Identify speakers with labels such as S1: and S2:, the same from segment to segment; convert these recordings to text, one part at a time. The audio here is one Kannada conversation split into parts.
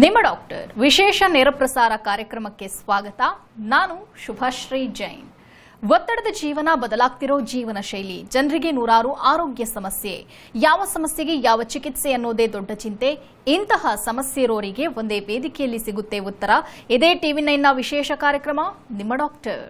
S1: ನಿಮ್ಮ ಡಾಕ್ಟರ್ ವಿಶೇಷ ನೇರಪ್ರಸಾರ ಕಾರ್ಯಕ್ರಮಕ್ಕೆ ಸ್ವಾಗತ ನಾನು ಶುಭಶ್ರೀ ಜೈನ್ ಒತ್ತಡದ ಜೀವನ ಬದಲಾಗ್ತಿರೋ ಜೀವನ ಶೈಲಿ ಜನರಿಗೆ ನೂರಾರು ಆರೋಗ್ಯ ಸಮಸ್ಯೆ ಯಾವ ಸಮಸ್ಯೆಗೆ ಯಾವ ಚಿಕಿತ್ಸೆ ಅನ್ನೋದೇ ದೊಡ್ಡ ಚಿಂತೆ ಇಂತಹ ಸಮಸ್ಯೆ ಇರೋರಿಗೆ ಒಂದೇ ವೇದಿಕೆಯಲ್ಲಿ ಸಿಗುತ್ತೆ ಉತ್ತರ ಇದೇ ಟಿವಿ ನೈನ್ನ ವಿಶೇಷ ಕಾರ್ಯಕ್ರಮ ನಿಮ್ಮ ಡಾಕ್ಟರ್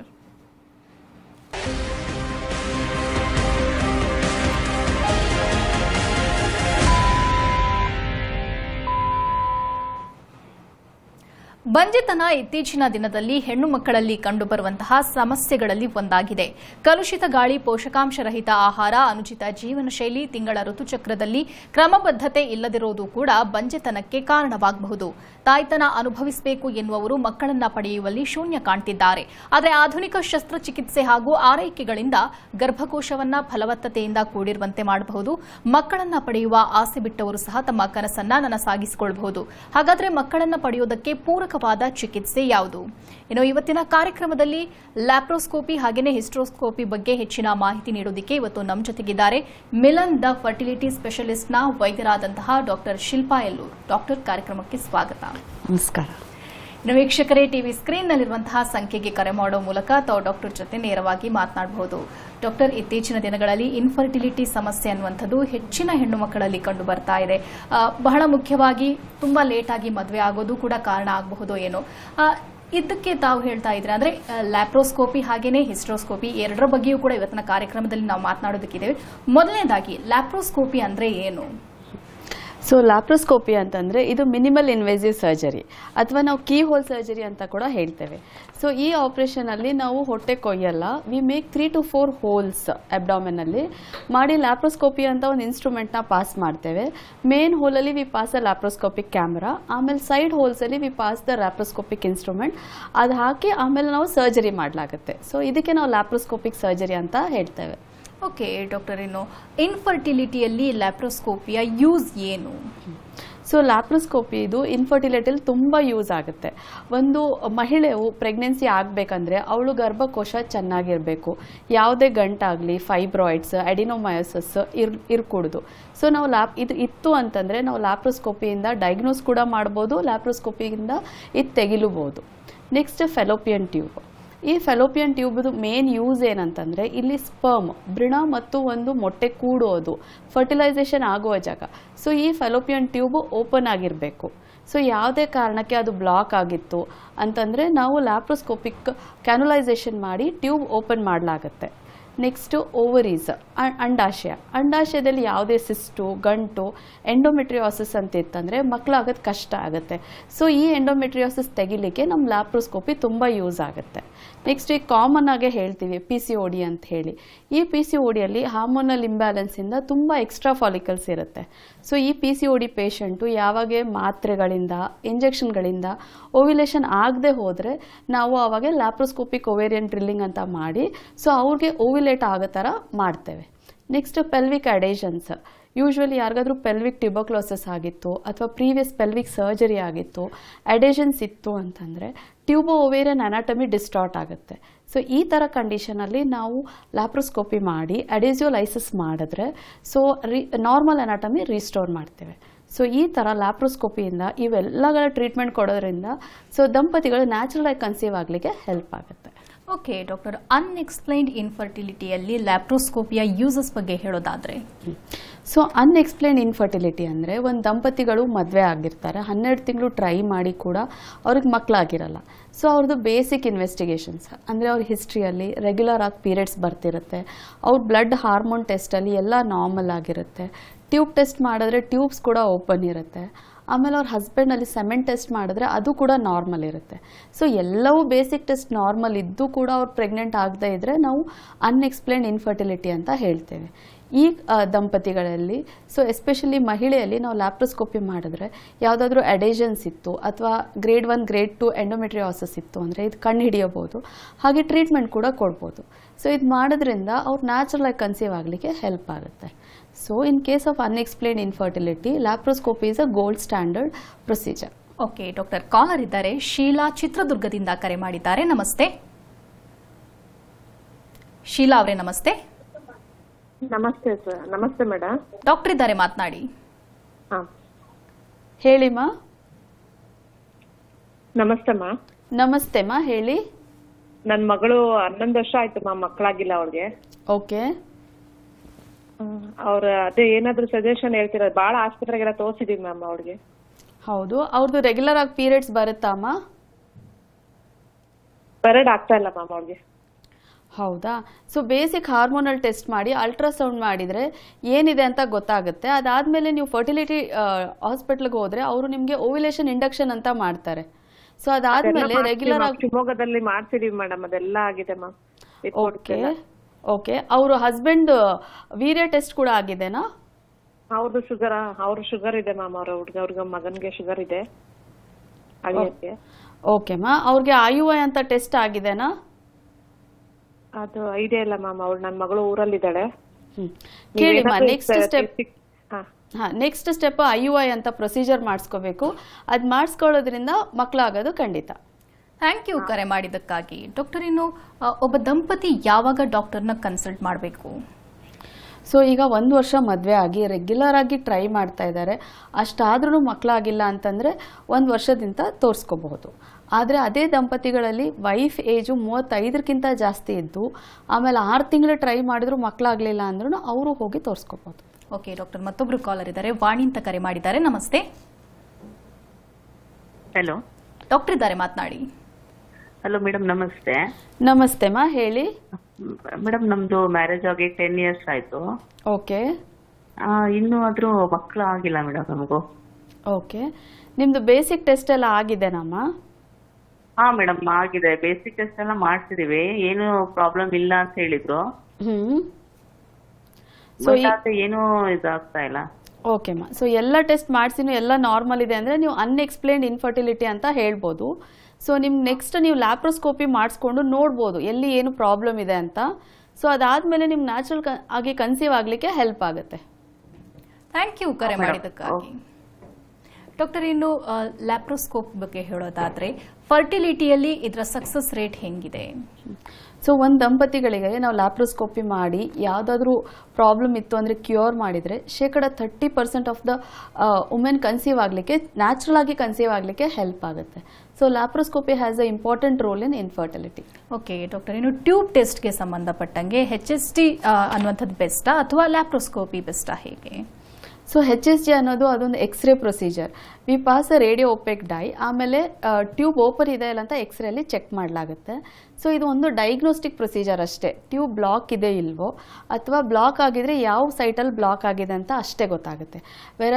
S1: ಬಂಜೆತನ ಇತ್ತೀಚಿನ ದಿನದಲ್ಲಿ ಹೆಣ್ಣು ಮಕ್ಕಳಲ್ಲಿ ಕಂಡುಬರುವಂತಹ ಸಮಸ್ಯೆಗಳಲ್ಲಿ ಒಂದಾಗಿದೆ ಕಲುಷಿತ ಗಾಳಿ ಪೋಷಕಾಂಶರಹಿತ ಆಹಾರ ಅನುಚಿತ ಜೀವನ ಶೈಲಿ ತಿಂಗಳ ಋತುಚಕ್ರದಲ್ಲಿ ಕ್ರಮಬದ್ಧತೆ ಇಲ್ಲದಿರುವುದು ಕೂಡ ಬಂಜೆತನಕ್ಕೆ ಕಾರಣವಾಗಬಹುದು ತಾಯ್ತನ ಅನುಭವಿಸಬೇಕು ಎನ್ನುವವರು ಮಕ್ಕಳನ್ನ ಪಡೆಯುವಲ್ಲಿ ಶೂನ್ಯ ಕಾಣ್ತಿದ್ದಾರೆ ಆದರೆ ಆಧುನಿಕ ಶಸ್ತ್ರಚಿಕಿತ್ಸೆ ಹಾಗೂ ಆರೈಕೆಗಳಿಂದ ಗರ್ಭಕೋಶವನ್ನ ಫಲವತ್ತತೆಯಿಂದ ಕೂಡಿರುವಂತೆ ಮಾಡಬಹುದು ಮಕ್ಕಳನ್ನ ಪಡೆಯುವ ಆಸೆ ಬಿಟ್ಟವರು ಸಹ ತಮ್ಮ ಕನಸನ್ನ ನನಸಾಗಿಸಿಕೊಳ್ಳಬಹುದು ಹಾಗಾದರೆ ಮಕ್ಕಳನ್ನ ಪಡೆಯುವುದಕ್ಕೆ ಪೂರಕ ಉತ್ತಮವಾದ ಚಿಕಿತ್ಸೆ ಯಾವುದು ಇನ್ನು ಇವತ್ತಿನ ಕಾರ್ಯಕ್ರಮದಲ್ಲಿ ಲ್ಯಾಪ್ರೋಸ್ಕೋಪಿ ಹಾಗೆಯೇ ಹಿಸ್ಟ್ರೋಸ್ಕೋಪಿ ಬಗ್ಗೆ ಹೆಚ್ಚಿನ ಮಾಹಿತಿ ನೀಡುವುದಕ್ಕೆ ಇವತ್ತು ನಮ್ಮ ಜೊತೆಗಿದ್ದಾರೆ ಮಿಲನ್ ದ ಫರ್ಟಿಲಿಟಿ ಸ್ಪೆಷಲಿಸ್ಟ್ನ ವೈದ್ಯರಾದಂತಹ ಡಾಕ್ಟರ್ ಶಿಲ್ಪಾ ಎಲ್ಲೂರ್ ಡಾಕ್ಟರ್ ಕಾರ್ಯಕ್ರಮಕ್ಕೆ ಸ್ವಾಗತ ನಮಸ್ಕಾರ ವೀಕ್ಷಕರೇ ಟಿವಿ ಸ್ಕ್ರೀನ್ನಲ್ಲಿರುವಂತಹ ಸಂಖ್ಯೆಗೆ ಕರೆ ಮಾಡುವ ಮೂಲಕ ತಾವು ಡಾಕ್ಟರ್ ಜೊತೆ ನೇರವಾಗಿ ಮಾತನಾಡಬಹುದು ಡಾಕ್ಟರ್ ಇತ್ತೀಚಿನ ದಿನಗಳಲ್ಲಿ ಇನ್ಫರ್ಟಿಲಿಟಿ ಸಮಸ್ಯೆ ಅನ್ನುವಂಥದ್ದು ಹೆಚ್ಚಿನ ಹೆಣ್ಣು ಮಕ್ಕಳಲ್ಲಿ ಕಂಡು ಬರ್ತಾ ಇದೆ ಬಹಳ ಮುಖ್ಯವಾಗಿ ತುಂಬಾ ಲೇಟ್ ಆಗಿ ಮದುವೆ ಆಗೋದು ಕೂಡ ಕಾರಣ ಆಗಬಹುದು ಏನೋ ಇದಕ್ಕೆ ತಾವು ಹೇಳ್ತಾ ಇದ್ರೆ ಅಂದ್ರೆ ಲ್ಯಾಪ್ರೋಸ್ಕೋಪಿ ಹಾಗೇನೆ ಹಿಸ್ಟ್ರೋಸ್ಕೋಪಿ ಎರಡರ ಬಗ್ಗೆಯೂ ಕೂಡ ಇವತ್ತಿನ ಕಾರ್ಯಕ್ರಮದಲ್ಲಿ ನಾವು ಮಾತನಾಡೋದಕ್ಕಿದ್ದೇವೆ ಮೊದಲನೇದಾಗಿ ಲ್ಯಾಪ್ರೋಸ್ಕೋಪಿ ಅಂದ್ರೆ ಏನು
S2: ಸೊ ಲ್ಯಾಪ್ರೋಸ್ಕೋಪಿ ಅಂತಂದರೆ ಇದು ಮಿನಿಮಲ್ ಇನ್ವೆಸಿವ್ ಸರ್ಜರಿ ಅಥವಾ ನಾವು ಕೀ ಹೋಲ್ ಸರ್ಜರಿ ಅಂತ ಕೂಡ ಹೇಳ್ತೇವೆ ಸೊ ಈ ಆಪ್ರೇಷನಲ್ಲಿ ನಾವು ಹೊಟ್ಟೆ ಕೊಯ್ಯಲ್ಲ we make three to four holes ಅಲ್ಲಿ ಮಾಡಿ ಲ್ಯಾಪ್ರೋಸ್ಕೋಪಿ ಅಂತ ಒಂದು ಇನ್ಸ್ಟ್ರೂಮೆಂಟ್ನ ಪಾಸ್ ಮಾಡ್ತೇವೆ ಮೇನ್ ಹೋಲಲ್ಲಿ we pass a laparoscopic camera ಆಮೇಲೆ ಸೈಡ್ ಹೋಲ್ಸಲ್ಲಿ we pass the laparoscopic instrument ಅದು ಹಾಕಿ ಆಮೇಲೆ ನಾವು ಸರ್ಜರಿ ಮಾಡಲಾಗುತ್ತೆ ಸೊ ಇದಕ್ಕೆ ನಾವು ಲ್ಯಾಪ್ರೋಸ್ಕೋಪಿಕ್ ಸರ್ಜರಿ ಅಂತ ಹೇಳ್ತೇವೆ
S1: ಓಕೆ ಡಾಕ್ಟರ್ ಏನು ಇನ್ಫರ್ಟಿಲಿಟಿಯಲ್ಲಿ ಲ್ಯಾಪ್ರೋಸ್ಕೋಪಿಯ ಯೂಸ್ ಏನು ಸೊ
S2: ಲ್ಯಾಪ್ರೋಸ್ಕೋಪಿ ಇದು ಇನ್ಫರ್ಟಿಲಿಟಿಲಿ ತುಂಬ ಯೂಸ್ ಆಗುತ್ತೆ ಒಂದು ಮಹಿಳೆಯು ಪ್ರೆಗ್ನೆನ್ಸಿ ಆಗಬೇಕಂದ್ರೆ ಅವಳು ಗರ್ಭಕೋಶ ಚೆನ್ನಾಗಿರಬೇಕು ಯಾವುದೇ ಗಂಟಾಗಲಿ ಫೈಬ್ರಾಯ್ಡ್ಸ್ ಅಡಿನೋಮಯೋಸಸ್ ಇರ್ ಇರ್ಕೂಡ್ದು ಸೊ ನಾವು ಲ್ಯಾಪ್ ಇದು ಇತ್ತು ಅಂತಂದರೆ ನಾವು ಲ್ಯಾಪ್ರೋಸ್ಕೋಪಿಯಿಂದ ಡಯಾಗ್ನೋಸ್ ಕೂಡ ಮಾಡ್ಬೋದು ಲ್ಯಾಪ್ರೋಸ್ಕೋಪಿಯಿಂದ ಇದು ತೆಗಿಲುಬೋದು ನೆಕ್ಸ್ಟ್ ಫೆಲೋಪಿಯನ್ ಟ್ಯೂಬ್ ಈ ಫೆಲೋಪಿಯನ್ ಟ್ಯೂಬ್ ಮೇನ್ ಯೂಸ್ ಏನಂತಂದರೆ ಇಲ್ಲಿ ಸ್ಪರ್ಮ್ ಬ್ರಿಣ ಮತ್ತು ಒಂದು ಮೊಟ್ಟೆ ಕೂಡೋದು ಫರ್ಟಿಲೈಸೇಷನ್ ಆಗುವ ಜಾಗ ಸೊ ಈ ಫೆಲೋಪಿಯನ್ ಟ್ಯೂಬ್ ಓಪನ್ ಆಗಿರಬೇಕು ಸೊ ಯಾವುದೇ ಕಾರಣಕ್ಕೆ ಅದು ಬ್ಲಾಕ್ ಆಗಿತ್ತು ಅಂತಂದರೆ ನಾವು ಲ್ಯಾಪ್ರೋಸ್ಕೋಪಿಕ್ ಕ್ಯಾನುಲೈಸೇಷನ್ ಮಾಡಿ ಟ್ಯೂಬ್ ಓಪನ್ ಮಾಡಲಾಗುತ್ತೆ ನೆಕ್ಸ್ಟು ಓವರೀಸ್ ಅಂಡಾಶಯ ಅಂಡಾಶಯದಲ್ಲಿ ಯಾವುದೇ ಸಿಸ್ಟು ಗಂಟು ಎಂಡೋಮೆಟ್ರಿಯಾಸಿಸ್ ಅಂತ ಇತ್ತಂದರೆ ಮಕ್ಕಳಾಗೋದು ಕಷ್ಟ ಆಗುತ್ತೆ ಸೊ ಈ ಎಂಡೋಮೆಟ್ರಿಯಾಸಿಸ್ ತೆಗಿಲಿಕ್ಕೆ ನಮ್ಮ ಲ್ಯಾಪ್ರೋಸ್ಕೋಪಿ ತುಂಬ ಯೂಸ್ ಆಗುತ್ತೆ ನೆಕ್ಸ್ಟ್ ಈ ಕಾಮನ್ ಆಗಿ ಹೇಳ್ತೀವಿ ಪಿ ಸಿ ಓ ಡಿ ಅಂತ ಹೇಳಿ ಈ ಪಿ ಸಿ ಓ ಡಿಯಲ್ಲಿ ಹಾರ್ಮೋನಲ್ ಇಂಬ್ಯಾಲೆನ್ಸಿಂದ ತುಂಬ ಎಕ್ಸ್ಟ್ರಾ ಫಾಲಿಕಲ್ಸ್ ಇರುತ್ತೆ ಸೊ ಈ P C O D patient ಯಾವಾಗ ಮಾತ್ರೆಗಳಿಂದ ಇಂಜೆಕ್ಷನ್ಗಳಿಂದ ಓವಿಲೇಷನ್ ಆಗದೆ ಹೋದರೆ ನಾವು ಆವಾಗ ಲ್ಯಾಪ್ರೋಸ್ಕೋಪಿಕ್ ಓವೇರಿಯನ್ ಡ್ರಿಲ್ಲಿಂಗ್ ಅಂತ ಮಾಡಿ ಸೊ ಅವ್ರಿಗೆ ಓವಿಲ್ ಲೇಟ್ ಆಗೋ ಥರ ಮಾಡ್ತೇವೆ ನೆಕ್ಸ್ಟ್ ಪೆಲ್ವಿಕ್ ಅಡೇಷನ್ಸ್ ಯೂಶ್ವಲಿ ಯಾರಿಗಾದ್ರೂ ಪೆಲ್ವಿಕ್ ಟ್ಯೂಬೋಕ್ಲೋಸಸ್ ಆಗಿತ್ತು ಅಥವಾ ಪ್ರೀವಿಯಸ್ ಪೆಲ್ವಿಕ್ ಸರ್ಜರಿ ಆಗಿತ್ತು ಅಡೇಷನ್ಸ್ ಇತ್ತು ಅಂತಂದರೆ ಟ್ಯೂಬೋ ಓವೇರಿಯನ್ ಅನಾಟಮಿ ಡಿಸ್ಟಾರ್ಟ್ ಆಗುತ್ತೆ ಸೊ ಈ ಥರ ಕಂಡೀಷನಲ್ಲಿ ನಾವು ಲ್ಯಾಪ್ರೋಸ್ಕೋಪಿ ಮಾಡಿ ಅಡೇಸಿಯೋಲೈಸಿಸ್ ಮಾಡಿದ್ರೆ so re normal anatomy restore ಮಾಡ್ತೇವೆ ಸೊ ಈ ಥರ ಲ್ಯಾಪ್ರೋಸ್ಕೋಪಿಯಿಂದ ಇವೆಲ್ಲಗಳ ಟ್ರೀಟ್ಮೆಂಟ್ ಕೊಡೋದ್ರಿಂದ ಸೊ ದಂಪತಿಗಳು ನ್ಯಾಚುರಲ್ ಆಗಿ ಕನ್ಸೀವ್ ಆಗಲಿಕ್ಕೆ ಹೆಲ್ಪ್ ಆಗುತ್ತೆ
S1: ಓಕೆ ಡಾಕ್ಟರ್ ಅನ್ಎಕ್ಸ್ಪ್ಲೈನ್ಡ್ ಇನ್ಫರ್ಟಿಲಿಟಿಯಲ್ಲಿ ಲ್ಯಾಪ್ರೋಸ್ಕೋಪಿಯ ಯೂಸಸ್ ಬಗ್ಗೆ ಹೇಳೋದಾದರೆ
S2: ಸೊ ಅನ್ಎಕ್ಸ್ಪ್ಲೈನ್ಡ್ ಇನ್ಫರ್ಟಿಲಿಟಿ ಅಂದರೆ ಒಂದು ದಂಪತಿಗಳು ಮದುವೆ ಆಗಿರ್ತಾರೆ ಹನ್ನೆರಡು ತಿಂಗಳು ಟ್ರೈ ಮಾಡಿ ಕೂಡ ಅವ್ರಿಗೆ ಮಕ್ಕಳಾಗಿರಲ್ಲ ಸೊ ಅವ್ರದ್ದು ಬೇಸಿಕ್ ಇನ್ವೆಸ್ಟಿಗೇಷನ್ಸ್ ಅಂದರೆ ಅವ್ರ ಹಿಸ್ಟ್ರಿಯಲ್ಲಿ ರೆಗ್ಯುಲರ್ ಆಗಿ ಪೀರಿಯಡ್ಸ್ ಬರ್ತಿರುತ್ತೆ ಅವ್ರ ಬ್ಲಡ್ ಹಾರ್ಮೋನ್ ಟೆಸ್ಟಲ್ಲಿ ಎಲ್ಲ ನಾರ್ಮಲ್ ಆಗಿರುತ್ತೆ ಟ್ಯೂಬ್ ಟೆಸ್ಟ್ ಮಾಡಿದ್ರೆ ಟ್ಯೂಬ್ಸ್ ಕೂಡ ಓಪನ್ ಇರುತ್ತೆ ಆಮೇಲೆ ಅವ್ರ ಹಸ್ಬೆಂಡಲ್ಲಿ ಸೆಮೆನ್ ಟೆಸ್ಟ್ ಮಾಡಿದ್ರೆ ಅದು ಕೂಡ ನಾರ್ಮಲ್ ಇರುತ್ತೆ ಸೊ ಎಲ್ಲವೂ ಬೇಸಿಕ್ ಟೆಸ್ಟ್ ನಾರ್ಮಲ್ ಇದ್ದು ಕೂಡ ಅವ್ರು ಪ್ರೆಗ್ನೆಂಟ್ ಆಗದೇ ಇದ್ದರೆ ನಾವು ಅನ್ಎಕ್ಸ್ಪ್ಲೇನ್ಡ್ ಇನ್ಫರ್ಟಿಲಿಟಿ ಅಂತ ಹೇಳ್ತೇವೆ ಈ ದಂಪತಿಗಳಲ್ಲಿ ಸೊ ಎಸ್ಪೆಷಲಿ ಮಹಿಳೆಯಲ್ಲಿ ನಾವು ಲ್ಯಾಪ್ರೋಸ್ಕೋಪಿ ಮಾಡಿದ್ರೆ ಯಾವುದಾದ್ರೂ ಅಡೇಜನ್ಸ್ ಇತ್ತು ಅಥವಾ grade one grade two endometriosis ಇತ್ತು ಅಂದರೆ ಇದು ಕಣ್ಣು ಹಿಡಿಯಬಹುದು ಹಾಗೆ ಟ್ರೀಟ್ಮೆಂಟ್ ಕೂಡ ಕೊಡ್ಬೋದು ಸೊ ಇದು ಮಾಡೋದ್ರಿಂದ ಅವ್ರು ನ್ಯಾಚುರಲ್ ಆಗಿ ಕನ್ಸೀವ್ ಆಗಲಿಕ್ಕೆ ಹೆಲ್ಪ್ ಆಗುತ್ತೆ so in case of unexplained infertility laparoscopy is a gold standard procedure
S1: okay doctor caller ಇದ್ದಾರೆ ಶೀಲಾ ಚಿತ್ರದುರ್ಗದಿಂದ ಕರೆ ಮಾಡಿದ್ದಾರೆ ನಮಸ್ತೆ ಶೀಲಾ ಅವರೇ ನಮಸ್ತೆ ನಮಸ್ತೆ ಸರ್ ನಮಸ್ತೆ ಮೇಡಮ್ ಡಾಕ್ಟರ್ ಇದ್ದಾರೆ ಮಾತನಾಡಿ ಹೇಳಿಮ್ಮ ನಮಸ್ತೆ ಮಾ
S2: ನಮಸ್ತೆ ಮಾ ಹೇಳಿ ನನ್ನ ಮಗಳು ಹನ್ನೊಂದು ವರ್ಷ ಆಯ್ತು ಮಾ ಮಕ್ಕಳಾಗಿಲ್ಲ ಅವಳಿಗೆ ಓಕೆ ಅವ್ರ ಅದೇ ಏನಾದ್ರು ಸಜೆಷನ್ ಹೇಳ್ತೀರಾ ಬಹಳ ಆಸ್ಪತ್ರೆಗೆಲ್ಲ ತೋರಿಸಿದೀವಿ ಮ್ಯಾಮ್ ಅವ್ರಿಗೆ ಹೌದು ಅವ್ರದ್ದು ರೆಗ್ಯುಲರ್ ಆಗಿ ಪೀರಿಯಡ್ಸ್ ಬರುತ್ತಾ ಅಮ್ಮ ಪೆರಡ್ ಆಗ್ತಾ ಇಲ್ಲ ಮ್ಯಾಮ್ ಅವ್ರಿಗೆ ಹೌದಾ ಸೊ ಬೇಸಿಕ್ ಹಾರ್ಮೋನಲ್ ಟೆಸ್ಟ್ ಮಾಡಿ ಅಲ್ಟ್ರಾಸೌಂಡ್ ಮಾಡಿದ್ರೆ ಏನಿದೆ ಅಂತ ಗೊತ್ತಾಗುತ್ತೆ ಅದಾದಮೇಲೆ ನೀವು ಫರ್ಟಿಲಿಟಿ ಹಾಸ್ಪಿಟಲ್ಗೆ ಹೋದರೆ ಅವರು ನಿಮಗೆ ಓವಿಲೇಷನ್ ಇಂಡಕ್ಷನ್ ಅಂತ ಮಾಡ್ತಾರೆ ಸೊ ಅದಾದಮೇಲೆ ರೆಗ್ಯುಲರ್ ಆಗಿ ಶಿವಮೊಗ್ಗದಲ್ಲಿ ಮಾಡ್ಸಿದೀವಿ ಮೇಡಮ್ ಅದೆಲ್ಲ ಆಗಿದೆ ಮ್ಯಾಮ್ ಓಕೆ ಓಕೆ ಅವ್ರ ಹಸ್ಬೆಂಡ್ ವೀರ್ಯ ಟೆಸ್ಟ್ ಕೂಡ ಆಗಿದೆನಾ ಅವ್ರದ್ದು ಶುಗರ್ ಅವ್ರ ಶುಗರ್ ಇದೆ ಮ್ಯಾಮ್ ಅವ್ರ ಹುಡುಗ ಅವ್ರಿಗೆ ಮಗನಿಗೆ ಶುಗರ್ ಇದೆ ಓಕೆ ಮಾ ಅವ್ರಿಗೆ ಐಯುಐ ಅಂತ ಟೆಸ್ಟ್ ಆಗಿದೆನಾ ಅದು ಇದೆ ಇಲ್ಲ ಮ್ಯಾಮ್ ಅವ್ರು ನನ್ನ ಮಗಳು ಊರಲ್ಲಿದ್ದಾಳೆ
S1: ಕೇಳಿ ಮಾ ನೆಕ್ಸ್ಟ್ ಸ್ಟೆಪ್
S2: ಹಾ next step I U I ಅಂತ ಪ್ರೊಸೀಜರ್ ಮಾಡಿಸ್ಕೋಬೇಕು
S1: ಅದು ಮಾಡಿಸ್ಕೊಳ್ಳೋದ್ರಿಂದ ಮಕ್ಕಳಾಗೋದು ಖಂಡಿತ ಥ್ಯಾಂಕ್ ಯು ಕರೆ ಮಾಡಿದ್ದಕ್ಕಾಗಿ ಡಾಕ್ಟರ್ ಇನ್ನು ಒಬ್ಬ ದಂಪತಿ ಯಾವಾಗ ಡಾಕ್ಟರ್ನ ಕನ್ಸಲ್ಟ್ ಮಾಡಬೇಕು
S2: ಸೊ ಈಗ ಒಂದು ವರ್ಷ ಮದುವೆ ಆಗಿ ರೆಗ್ಯುಲರ್ ಆಗಿ ಟ್ರೈ ಮಾಡ್ತಾ ಇದ್ದಾರೆ ಅಷ್ಟಾದ್ರೂ ಮಕ್ಕಳಾಗಿಲ್ಲ ಅಂತಂದರೆ ಒಂದು ವರ್ಷದಿಂದ ತೋರಿಸ್ಕೋಬಹುದು ಆದರೆ ಅದೇ ದಂಪತಿಗಳಲ್ಲಿ ವೈಫ್ ಏಜು ಮೂವತ್ತೈದಕ್ಕಿಂತ ಜಾಸ್ತಿ ಇದ್ದು ಆಮೇಲೆ ಆರು ತಿಂಗಳು ಟ್ರೈ ಮಾಡಿದ್ರು ಮಕ್ಕಳಾಗಲಿಲ್ಲ ಅಂದ್ರೂ ಅವರು
S1: ಹೋಗಿ ತೋರಿಸ್ಕೋಬಹುದು ಓಕೆ ಡಾಕ್ಟರ್ ಮತ್ತೊಬ್ಬರು ಕಾಲರ್ ಇದ್ದಾರೆ ವಾಣಿ ಅಂತ ಕರೆ ಮಾಡಿದ್ದಾರೆ ನಮಸ್ತೆ ಹಲೋ ಡಾಕ್ಟರ್ ಇದ್ದಾರೆ ಮಾತನಾಡಿ
S2: ಹಲೋ ಮೇಡಮ್ ನಮಸ್ತೆ ನಮಸ್ತೆ ಮಾ ಹೇಳಿ ಮೇಡಮ್ ನಮ್ದು ಮ್ಯಾರೇಜ್ ಆಗಿ ಟೆನ್ ಇಯರ್ಸ್ ಆಯ್ತು ಓಕೆ ಇನ್ನು ಆದ್ರೂ ಮಕ್ಕಳು ಆಗಿಲ್ಲ ಮೇಡಮ್ ನಮಗೂ ಓಕೆ ನಿಮ್ದು ಬೇಸಿಕ್ ಟೆಸ್ಟ್ ಎಲ್ಲ ಆಗಿದೆನಮ್ಮ ಹಾ ಮೇಡಮ್ ಆಗಿದೆ ಬೇಸಿಕ್ ಟೆಸ್ಟ್ ಎಲ್ಲ ಮಾಡ್ತಿದೀವಿ ಏನು ಪ್ರಾಬ್ಲಮ್ ಇಲ್ಲ ಅಂತ ಹೇಳಿದ್ರು ಹ್ಮ್ ಸೊ ಏನು ಇದಾಗ್ತಾ ಇಲ್ಲ ಓಕೆ ಮಾ ಸೊ ಎಲ್ಲ ಟೆಸ್ಟ್ ಮಾಡಿಸಿನೂ ಎಲ್ಲ ನಾರ್ಮಲ್ ಇದೆ ಅಂದ್ರೆ ನೀವು ಅನ್ಎಕ್ಸ್ಪ್ಲೇನ್ಡ್ ಇನ್ಫರ್ಟಿಲಿಟಿ ಅಂತ ಹೇಳ್ಬೋದು ಸೊ ನಿಮ್ಗೆ ನೆಕ್ಸ್ಟ್ ನೀವು ಲ್ಯಾಪ್ರೋಸ್ಕೋಪಿ ಮಾಡಿಸ್ಕೊಂಡು ನೋಡ್ಬೋದು ಎಲ್ಲಿ ಏನು ಪ್ರಾಬ್ಲಮ್ ಇದೆ ಅಂತ ಸೊ ಅದಾದಮೇಲೆ ನಿಮ್ಗೆ ನ್ಯಾಚುರಲ್ ಆಗಿ ಕನ್ಸೀವ್
S1: ಆಗಲಿಕ್ಕೆ ಹೆಲ್ಪ್ ಆಗುತ್ತೆ ಥ್ಯಾಂಕ್ ಯು ಕರೆ ಮಾಡಿದ್ದಕ್ಕಾಗಿ ಡಾಕ್ಟರ್ ಇನ್ನು ಲ್ಯಾಪ್ರೋಸ್ಕೋಪ್ ಬಗ್ಗೆ ಹೇಳೋದಾದರೆ ಫರ್ಟಿಲಿಟಿಯಲ್ಲಿ ಇದರ ಸಕ್ಸಸ್ ರೇಟ್ ಹೆಂಗಿದೆ
S2: ಸೊ ಒಂದು ದಂಪತಿಗಳಿಗೆ ನಾವು ಲ್ಯಾಪ್ರೋಸ್ಕೋಪಿ ಮಾಡಿ ಯಾವುದಾದ್ರೂ ಪ್ರಾಬ್ಲಮ್ ಇತ್ತು ಅಂದರೆ ಕ್ಯೂರ್ ಮಾಡಿದರೆ ಶೇಕಡ thirty percent of the women conceive ಆಗಲಿಕ್ಕೆ
S1: ನ್ಯಾಚುರಲ್ ಆಗಿ ಕನ್ಸೀವ್ ಆಗಲಿಕ್ಕೆ ಹೆಲ್ಪ್ ಆಗುತ್ತೆ so laparoscopy has a important role in infertility okay doctor ಇನ್ನು ಟ್ಯೂಬ್ ಟೆಸ್ಟ್ಗೆ ಸಂಬಂಧಪಟ್ಟಂಗೆ ಹೆಚ್ ಎಸ್ ಟಿ ಅನ್ನುವಂಥದ್ದು ಬೆಸ್ಟಾ ಅಥವಾ ಲ್ಯಾಪ್ರೋಸ್ಕೋಪಿ ಬೆಸ್ಟಾ ಹೇಗೆ
S2: ಸೊ ಹೆಚ್ ಎಸ್ ಜಿ ಅನ್ನೋದು ಅದೊಂದು x-ray procedure we pass a radio opaque dye ಆಮೇಲೆ ಟ್ಯೂಬ್ ಓಪನ್ ಇದೆ ಇಲ್ಲ ಅಂತ ಎಕ್ಸ್ರೇಲಿ ಚೆಕ್ ಮಾಡಲಾಗುತ್ತೆ ಸೊ ಇದು ಒಂದು ಡಯಾಗ್ನೋಸ್ಟಿಕ್ ಪ್ರೊಸೀಜರ್ ಅಷ್ಟೇ ಟ್ಯೂಬ್ ಬ್ಲಾಕ್ ಇದೆ ಇಲ್ವೋ ಅಥವಾ ಬ್ಲಾಕ್ ಆಗಿದ್ರೆ ಯಾವ ಸೈಟಲ್ಲಿ ಬ್ಲಾಕ್ ಆಗಿದೆ ಅಂತ ಅಷ್ಟೇ ಗೊತ್ತಾಗುತ್ತೆ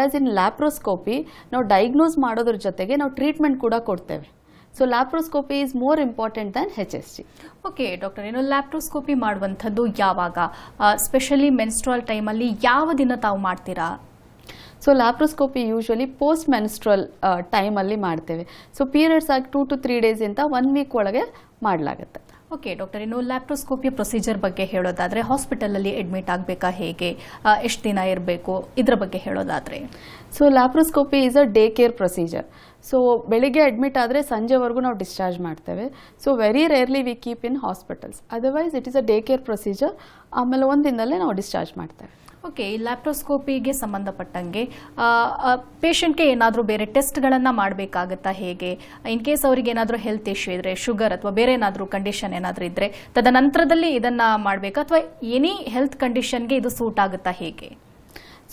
S2: ಆಸ್ ಇನ್ ಲ್ಯಾಪ್ರೋಸ್ಕೋಪಿ ನಾವು ಡಯಾಗ್ನೋಸ್ ಮಾಡೋದ್ರ ಜೊತೆಗೆ ನಾವು ಟ್ರೀಟ್ಮೆಂಟ್ ಕೂಡ ಕೊಡ್ತೇವೆ so laparoscopy is more important than H S
S1: G okay doctor ಏನು ಲ್ಯಾಪ್ರೋಸ್ಕೋಪಿ ಮಾಡುವಂಥದ್ದು ಯಾವಾಗ ಸ್ಪೆಷಲಿ ಮೆನ್ಸ್ಟ್ರಲ್ ಟೈಮಲ್ಲಿ ಯಾವ ದಿನ ತಾವು ಮಾಡ್ತೀರಾ
S2: so laparoscopy usually post menstrual ಟೈಮಲ್ಲಿ ಮಾಡ್ತೇವೆ ಸೊ ಪೀರಿಯಡ್ಸ್ ಆಗಿ ಟೂ ಟು ತ್ರೀ ಡೇಸ್ ಇಂತ ಒನ್ ವೀಕ್ ಒಳಗೆ ಮಾಡಲಾಗುತ್ತೆ
S1: ಓಕೆ ಡಾಕ್ಟರ್ ಇನ್ನು ಲ್ಯಾಪ್ರೋಸ್ಕೋಪಿ ಪ್ರೊಸೀಜರ್ ಬಗ್ಗೆ ಹೇಳೋದಾದರೆ ಹಾಸ್ಪಿಟಲಲ್ಲಿ ಅಡ್ಮಿಟ್ ಆಗಬೇಕಾ ಹೇಗೆ ಎಷ್ಟು ದಿನ ಇರಬೇಕು ಇದರ ಬಗ್ಗೆ ಹೇಳೋದಾದರೆ
S2: so laparoscopy is a day care procedure so ಬೆಳಿಗ್ಗೆ ಅಡ್ಮಿಟ್ ಆದರೆ ಸಂಜೆವರೆಗೂ ನಾವು ಡಿಸ್ಚಾರ್ಜ್ ಮಾಡ್ತೇವೆ so very rarely we keep in hospitals otherwise it is a day care procedure ಆಮೇಲೆ ದಿನದಲ್ಲೇ ನಾವು ಡಿಸ್ಚಾರ್ಜ್ ಮಾಡ್ತೇವೆ
S1: ಓಕೆ ಈ ಲ್ಯಾಪ್ಟೋಸ್ಕೋಪಿಗೆ ಸಂಬಂಧಪಟ್ಟಂಗೆ ಪೇಷಂಟ್ಗೆ ಏನಾದರೂ ಬೇರೆ ಟೆಸ್ಟ್ಗಳನ್ನು ಮಾಡಬೇಕಾಗತ್ತಾ ಹೇಗೆ ಇನ್ ಕೇಸ್ ಅವರಿಗೆ ಏನಾದರೂ ಹೆಲ್ತ್ ಇಶ್ಯೂ ಇದ್ದರೆ ಶುಗರ್ ಅಥವಾ ಬೇರೆ ಏನಾದರೂ ಕಂಡೀಷನ್ ಏನಾದರೂ ಇದ್ದರೆ ತದನಂತರದಲ್ಲಿ ಇದನ್ನು ಮಾಡಬೇಕಾ ಅಥವಾ ಎನಿ ಹೆಲ್ತ್ ಕಂಡೀಷನ್ಗೆ ಇದು ಸೂಟ್ ಆಗುತ್ತಾ ಹೇಗೆ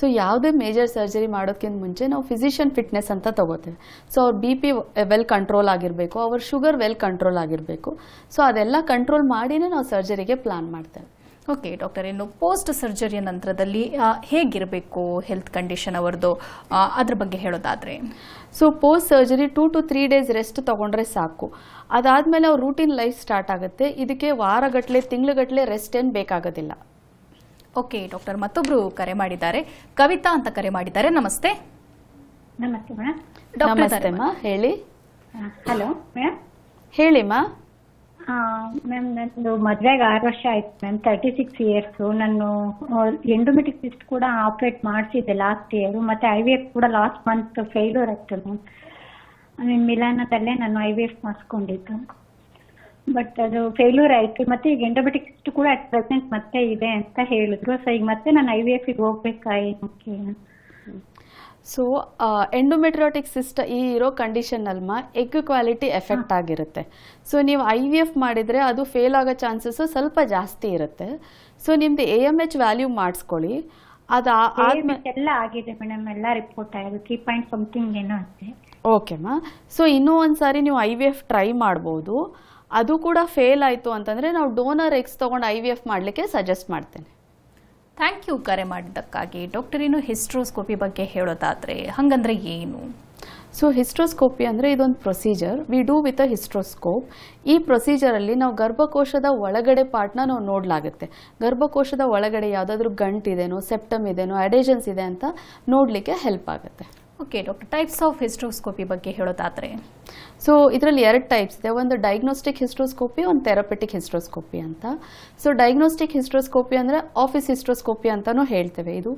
S2: ಸೊ ಯಾವುದೇ ಮೇಜರ್ ಸರ್ಜರಿ ಮಾಡೋದಕ್ಕಿಂತ ಮುಂಚೆ ನಾವು ಫಿಸಿಷಿಯನ್ ಫಿಟ್ನೆಸ್ ಅಂತ ತಗೋತೇವೆ ಸೊ ಅವ್ರ ಬಿ ಪಿ ವೆಲ್ ಕಂಟ್ರೋಲ್ ಆಗಿರಬೇಕು ಅವ್ರ ಶುಗರ್ ವೆಲ್ ಕಂಟ್ರೋಲ್ ಆಗಿರಬೇಕು ಸೊ ಅದೆಲ್ಲ
S1: ಕಂಟ್ರೋಲ್ ಮಾಡಿನೇ ನಾವು ಸರ್ಜರಿಗೆ ಪ್ಲಾನ್ ಮಾಡ್ತೇವೆ ಓಕೆ ಡಾಕ್ಟರ್ ಇನ್ನು ಪೋಸ್ಟ್ ಸರ್ಜರಿಯ ನಂತರದಲ್ಲಿ ಹೇಗಿರಬೇಕು ಹೆಲ್ತ್ ಕಂಡೀಷನ್ ಅವರದು ಅದ್ರ ಬಗ್ಗೆ ಹೇಳೋದಾದರೆ
S2: so post surgery two to three days rest ತೊಗೊಂಡ್ರೆ ಸಾಕು ಅದಾದಮೇಲೆ ಅವ್ರ ರೂಟೀನ್ ಲೈಫ್ ಸ್ಟಾರ್ಟ್
S1: ಆಗುತ್ತೆ ಇದಕ್ಕೆ ವಾರಗಟ್ಟಲೆ ತಿಂಗ್ಳುಗಟ್ಟಲೆ ರೆಸ್ಟ್ ಏನು ಬೇಕಾಗೋದಿಲ್ಲ ಓಕೆ ಡಾಕ್ಟರ್ ಮತ್ತೊಬ್ರು ಕರೆ ಮಾಡಿದ್ದಾರೆ ಕವಿತಾ ಅಂತ ಕರೆ ಮಾಡಿದ್ದಾರೆ ನಮಸ್ತೆ ನಮಸ್ತೆ ಡಾಕ್ಟರ್ ಹೇಳಿ ಹಲೋ ಮೇಡಮ್ ಹೇಳಿ ಮಾ ಮ್ಯಾಮ್ ನಂದು ಮದುವೆಗೆ ಆರು ವರ್ಷ ಆಯ್ತು ಮ್ಯಾಮ್ ತರ್ಟಿ ಸಿಕ್ಸ್ ಇಯರ್ಸ್ ನಾನು ಎಂಡೋಮೆಟಿಕ್ ಕೂಡ ಆಪರೇಟ್ ಮಾಡಿಸಿದ್ದೆ ಲಾಸ್ಟ್ ಇಯರ್ ಮತ್ತೆ ಐ ವಿ ಎಫ್ ಕೂಡ ಲಾಸ್ಟ್ ಮಂತ್ ಫೇಲ್ಯೂರ್ ಆಯ್ತು ಮ್ಯಾಮ್ ಮಿಲಾನದಲ್ಲೇ ನಾನು ಐ ವಿ ಎಫ್ ಮಾಡಿಸ್ಕೊಂಡಿದ್ದು ಬಟ್ ಅದು ಫೇಲ್ಯೂರ್ ಆಯಿತು ಮತ್ತೆ ಈಗ ಎಂಡೋಮೆಟಿಕ್ ಕೂಡ ಅಟ್ ಪ್ರೆಸೆಂಟ್ ಮತ್ತೆ ಇದೆ ಅಂತ ಹೇಳಿದ್ರು ಸೊ ಈಗ ಮತ್ತೆ ನಾನು ಐ ವಿ ಎಫಿಗೆ ಹೋಗ್ಬೇಕಾ ಏನಕ್ಕೆ ಸೊ ಎಂಡೋಮೆಟ್ರಿಯಾಟಿಕ್ ಸಿಸ್ಟ
S2: ಈ ಇರೋ ಕಂಡೀಷನ್ನಲ್ಮ ಎಗ್ ಕ್ವಾಲಿಟಿ ಎಫೆಕ್ಟ್ ಆಗಿರುತ್ತೆ ಸೊ ನೀವು ಐ ವಿ ಎಫ್ ಮಾಡಿದರೆ ಅದು ಫೇಲ್ ಆಗೋ ಚಾನ್ಸಸ್ಸು ಸ್ವಲ್ಪ ಜಾಸ್ತಿ ಇರುತ್ತೆ ಸೊ ನಿಮ್ದು ಎ ಎಮ್ ಎಚ್ ವ್ಯಾಲ್ಯೂ ಮಾಡಿಸ್ಕೊಳ್ಳಿ
S1: ಅದು ಎಲ್ಲ ಆಗಿದೆ ಮೇಡಮ್ ಎಲ್ಲ ರಿಪೋರ್ಟ್ ಆಗಿದೆ ತ್ರೀ ಪಾಯಿಂಟ್ ಸಮಥಿಂಗ್ ಏನೋ ಅಂತೆ
S2: ಓಕೆ ಮಾ ಸೊ ಇನ್ನೂ ಒಂದ್ಸಾರಿ ನೀವು ಐ ವಿ ಎಫ್ ಟ್ರೈ ಮಾಡ್ಬೋದು ಅದು ಕೂಡ ಫೇಲ್
S1: ಆಯಿತು ಅಂತಂದರೆ ನಾವು
S2: ಡೋನರ್ ಎಕ್ಸ್ ತೊಗೊಂಡು ಐ ವಿ ಎಫ್ ಮಾಡಲಿಕ್ಕೆ ಸಜೆಸ್ಟ್ ಮಾಡ್ತೇನೆ
S1: ಥ್ಯಾಂಕ್ ಯು ಕರೆ ಮಾಡಿದ್ದಕ್ಕಾಗಿ ಡಾಕ್ಟರ್ ಇನ್ನು ಹಿಸ್ಟ್ರೋಸ್ಕೋಪಿ ಬಗ್ಗೆ ಹೇಳೋದಾದರೆ ಹಾಗಂದರೆ ಏನು
S2: ಸೊ ಹಿಸ್ಟ್ರೋಸ್ಕೋಪಿ ಅಂದರೆ ಇದೊಂದು procedure we do with a hysteroscope ಈ ಪ್ರೊಸೀಜರಲ್ಲಿ ನಾವು ಗರ್ಭಕೋಶದ ಒಳಗಡೆ ಪಾರ್ಟ್ನ ನಾವು ನೋಡಲಾಗುತ್ತೆ ಗರ್ಭಕೋಶದ ಒಳಗಡೆ ಯಾವುದಾದ್ರೂ ಗಂಟಿದೆನೋ ಸೆಪ್ಟಮ್ ಇದೆನೋ ಅಡೇಜನ್ಸ್ ಇದೆ ಅಂತ ನೋಡಲಿಕ್ಕೆ ಹೆಲ್ಪ್ ಆಗುತ್ತೆ
S1: okay doctor types of hysteroscopy ಬಗ್ಗೆ ಹೇಳೋದಾದರೆ
S2: ಸೊ ಇದರಲ್ಲಿ ಎರಡು ಟೈಪ್ಸ್ ಇದೆ ಒಂದು ಡಯಾಗ್ನೋಸ್ಟಿಕ್ ಹಿಸ್ಟ್ರೋಸ್ಕೋಪಿ ಒಂದು ಥೆರಪೆಟಿಕ್ ಹಿಸ್ಟ್ರೋಸ್ಕೋಪಿ ಅಂತ ಸೊ ಡಯಾಗ್ನೋಸ್ಟಿಕ್ ಹಿಸ್ಟ್ರೋಸ್ಕೋಪಿ ಅಂದರೆ ಆಫೀಸ್ ಹಿಸ್ಟ್ರೋಸ್ಕೋಪಿ ಅಂತಲೂ ಹೇಳ್ತೇವೆ ಇದು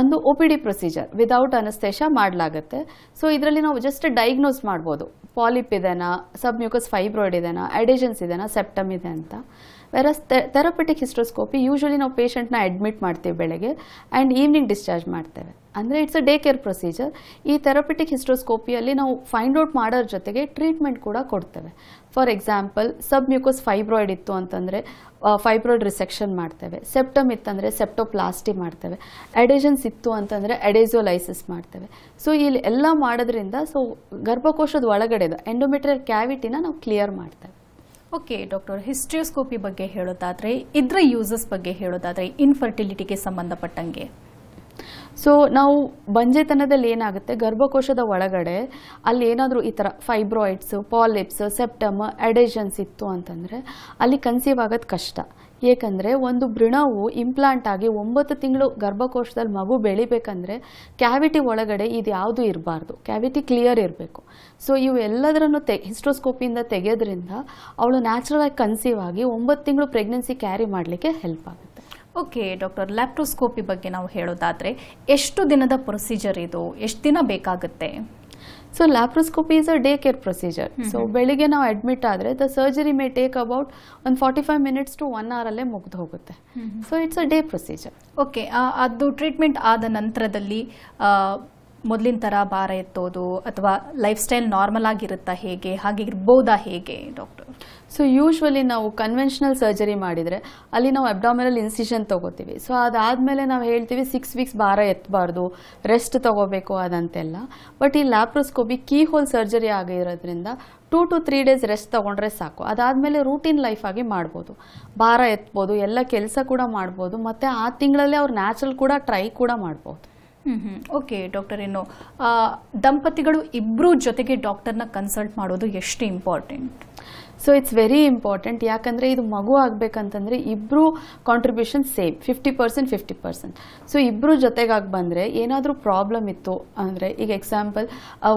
S2: ಒಂದು O P D procedure without anaesthesia ಮಾಡಲಾಗುತ್ತೆ ಸೊ ಇದರಲ್ಲಿ ನಾವು ಜಸ್ಟ್ ಡಯಾಗ್ನೋಸ್ ಮಾಡ್ಬೋದು ಪಾಲಿಪ್ ಇದೆನಾ ಸಬ್ಮ್ಯೂಕಸ್ ಫೈಬ್ರಾಯ್ಡ್ ಇದೆನಾ ಅಡೇಜನ್ಸ್ ಇದೆನಾ ಸೆಪ್ಟಮ್ ಇದೆ ಅಂತ ವೆರಸ್ ಥೆರಪೆಟಿಕ್ ಹಿಸ್ಟ್ರೋಸ್ಕೋಪಿ ಯೂಶ್ವಲಿ ನಾವು ಪೇಷಂಟ್ನ ಅಡ್ಮಿಟ್ ಮಾಡ್ತೀವಿ ಬೆಳಗ್ಗೆ ಆ್ಯಂಡ್ ಈವ್ನಿಂಗ್ ಡಿಸ್ಚಾರ್ಜ್ ಮಾಡ್ತೇವೆ ಅಂದರೆ it's a day care procedure ಈ ಥೆರಪಿಟಿಕ್ ಹಿಸ್ಟ್ರೋಸ್ಕೋಪಿಯಲ್ಲಿ ನಾವು ಫೈಂಡ್ ಔಟ್ ಮಾಡೋರ ಜೊತೆಗೆ ಟ್ರೀಟ್ಮೆಂಟ್ ಕೂಡ ಕೊಡ್ತೇವೆ for example submucous fibroid ಇತ್ತು ಅಂತಂದರೆ ಫೈಬ್ರಾಯ್ಡ್ ರಿಸೆಕ್ಷನ್ ಮಾಡ್ತೇವೆ ಸೆಪ್ಟಮ್ ಇತ್ತಂದರೆ ಸೆಪ್ಟೋಪ್ಲಾಸ್ಟಿ ಮಾಡ್ತೇವೆ ಅಡೇಷನ್ಸ್ ಇತ್ತು ಅಂತಂದರೆ ಅಡೇಸೋಲೈಸಿಸ್ ಮಾಡ್ತೇವೆ ಸೊ ಇಲ್ಲಿ ಎಲ್ಲ ಮಾಡೋದ್ರಿಂದ ಸೊ ಗರ್ಭಕೋಶದ ಒಳಗಡೆದು ಎಂಡೋಮೆಟ್ರಿಯಲ್ ಕ್ಯಾವಿಟಿನ ನಾವು ಕ್ಲಿಯರ್ ಮಾಡ್ತೇವೆ
S1: ಓಕೆ ಡಾಕ್ಟರ್ ಹಿಸ್ಟ್ರಿಯೋಸ್ಕೋಪಿ ಬಗ್ಗೆ ಹೇಳೋದಾದರೆ ಇದರ ಯೂಸಸ್ ಬಗ್ಗೆ ಹೇಳೋದಾದರೆ ಇನ್ಫರ್ಟಿಲಿಟಿಗೆ ಸಂಬಂಧಪಟ್ಟಂಗೆ
S2: ಸೊ ನಾವು ಬಂಜೆತನದಲ್ಲಿ ಏನಾಗುತ್ತೆ ಗರ್ಭಕೋಶದ ಒಳಗಡೆ ಅಲ್ಲಿ ಏನಾದರೂ ಈ ಥರ ಫೈಬ್ರಾಯ್ಡ್ಸ್ ಪಾಲಿಪ್ಸ್ ಸೆಪ್ಟಮ್ ಅಡೆಷನ್ಸ್ ಇತ್ತು ಅಂತಂದರೆ ಅಲ್ಲಿ ಕನ್ಸೀವ್ ಆಗೋದು ಕಷ್ಟ ಏಕೆಂದರೆ ಒಂದು ಭ್ರೂಣವು ಇಂಪ್ಲಾಂಟ್ ಆಗಿ ಒಂಬತ್ತು ತಿಂಗಳು ಗರ್ಭಕೋಶದಲ್ಲಿ ಮಗು ಬೆಳಿಬೇಕಂದ್ರೆ ಕ್ಯಾವಿಟಿ ಒಳಗಡೆ ಇದು ಯಾವುದು ಇರಬಾರ್ದು ಕ್ಯಾವಿಟಿ ಕ್ಲಿಯರ್ ಇರಬೇಕು ಸೊ ಇವೆಲ್ಲದರನ್ನು ತೆ ಹಿಸ್ಟ್ರೋಸ್ಕೋಪಿಯಿಂದ ತೆಗೆಯೋದ್ರಿಂದ ಅವಳು ನ್ಯಾಚುರಲ್ ಆಗಿ ಕನ್ಸೀವ್ ಆಗಿ ಒಂಬತ್ತು ತಿಂಗಳು ಪ್ರೆಗ್ನೆನ್ಸಿ ಕ್ಯಾರಿ ಮಾಡಲಿಕ್ಕೆ ಹೆಲ್ಪ್ ಆಗುತ್ತೆ
S1: ಓಕೆ ಡಾಕ್ಟರ್ ಲ್ಯಾಪ್ಟೋಸ್ಕೋಪಿ ಬಗ್ಗೆ ನಾವು ಹೇಳೋದಾದರೆ ಎಷ್ಟು ದಿನದ ಪ್ರೊಸೀಜರ್ ಇದು ಎಷ್ಟು ದಿನ ಬೇಕಾಗುತ್ತೆ so
S2: laparoscopy is a day care procedure so ಬೆಳಿಗ್ಗೆ ನಾವು ಅಡ್ಮಿಟ್ ಆದರೆ the surgery may take about
S1: ಒಂದು forty five minutes to one ಅವರಲ್ಲೇ ಮುಗಿದು ಹೋಗುತ್ತೆ so it's a day procedure okay ಅದು ಟ್ರೀಟ್ಮೆಂಟ್ ಆದ ನಂತರದಲ್ಲಿ ಮೊದಲಿನ ಥರ ಭಾರ ಎತ್ತೋದು ಅಥವಾ ಲೈಫ್ ಸ್ಟೈಲ್ ನಾರ್ಮಲ್ ಆಗಿರುತ್ತಾ ಹೇಗೆ ಹಾಗೆ ಇರ್ಬೋದಾ ಹೇಗೆ ಡಾಕ್ಟರ್ ಸೊ ಯೂಶ್ವಲಿ ನಾವು
S2: ಕನ್ವೆನ್ಷನಲ್ ಸರ್ಜರಿ ಮಾಡಿದರೆ ಅಲ್ಲಿ ನಾವು ಅಬ್ಡಾಮಿನಲ್ ಇನ್ಸಿಷನ್ ತೊಗೋತೀವಿ ಸೊ ಅದಾದಮೇಲೆ ನಾವು ಹೇಳ್ತೀವಿ ಸಿಕ್ಸ್ ವೀಕ್ಸ್ ಭಾರ ಎತ್ತಬಾರ್ದು ರೆಸ್ಟ್ ತೊಗೋಬೇಕು ಅದಂತೆಲ್ಲ ಬಟ್ ಈ ಲ್ಯಾಪ್ರೋಸ್ಕೋಪಿ ಕೀ ಹೋಲ್ ಸರ್ಜರಿ ಆಗಿರೋದ್ರಿಂದ two to three days rest ತೊಗೊಂಡ್ರೆ ಸಾಕು ಅದಾದಮೇಲೆ ರೂಟೀನ್ ಲೈಫಾಗಿ ಮಾಡ್ಬೋದು ಭಾರ ಎತ್ಬೋದು ಎಲ್ಲ ಕೆಲಸ ಕೂಡ ಮಾಡ್ಬೋದು ಮತ್ತು ಆ ತಿಂಗಳಲ್ಲೇ ಅವ್ರು ನ್ಯಾಚುರಲ್ ಕೂಡ
S1: ಟ್ರೈ ಕೂಡ ಮಾಡ್ಬೋದು ಓಕೆ ಡಾಕ್ಟರ್ ಏನು ದಂಪತಿಗಳು ಇಬ್ಬರು ಜೊತೆಗೆ ಡಾಕ್ಟರ್ನ ಕನ್ಸಲ್ಟ್ ಮಾಡೋದು ಎಷ್ಟು important so it's very important ಯಾಕಂದರೆ
S2: ಇದು ಮಗು ಆಗಬೇಕಂತಂದರೆ ಇಬ್ಬರು contribution same fifty percent fifty percent so ಇಬ್ಬರು ಜೊತೆಗಾಗಿ ಬಂದರೆ ಏನಾದರೂ ಪ್ರಾಬ್ಲಮ್ ಇತ್ತು ಅಂದರೆ ಈಗ ಎಕ್ಸಾಂಪಲ್